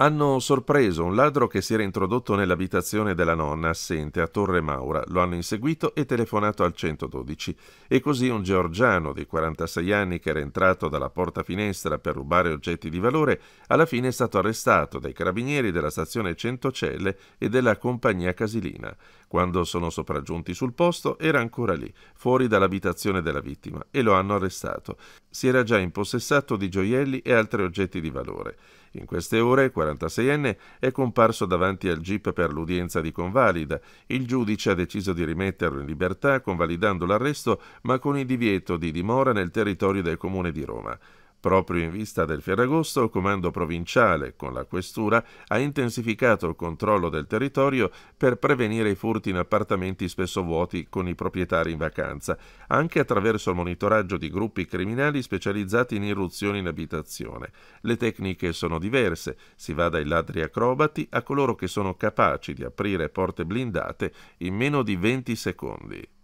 Hanno sorpreso un ladro che si era introdotto nell'abitazione della nonna assente a Torre Maura, lo hanno inseguito e telefonato al 112 e così un georgiano di 46 anni che era entrato dalla porta finestra per rubare oggetti di valore, alla fine è stato arrestato dai carabinieri della stazione Centocelle e della compagnia Casilina. Quando sono sopraggiunti sul posto era ancora lì, fuori dall'abitazione della vittima e lo hanno arrestato. Si era già impossessato di gioielli e altri oggetti di valore. In queste ore il 46enne è comparso davanti al GIP per l'udienza di convalida. Il giudice ha deciso di rimetterlo in libertà convalidando l'arresto ma con il divieto di dimora nel territorio del comune di Roma. Proprio in vista del Ferragosto, il comando provinciale, con la questura, ha intensificato il controllo del territorio per prevenire i furti in appartamenti spesso vuoti con i proprietari in vacanza, anche attraverso il monitoraggio di gruppi criminali specializzati in irruzioni in abitazione. Le tecniche sono diverse, si va dai ladri acrobati a coloro che sono capaci di aprire porte blindate in meno di 20 secondi.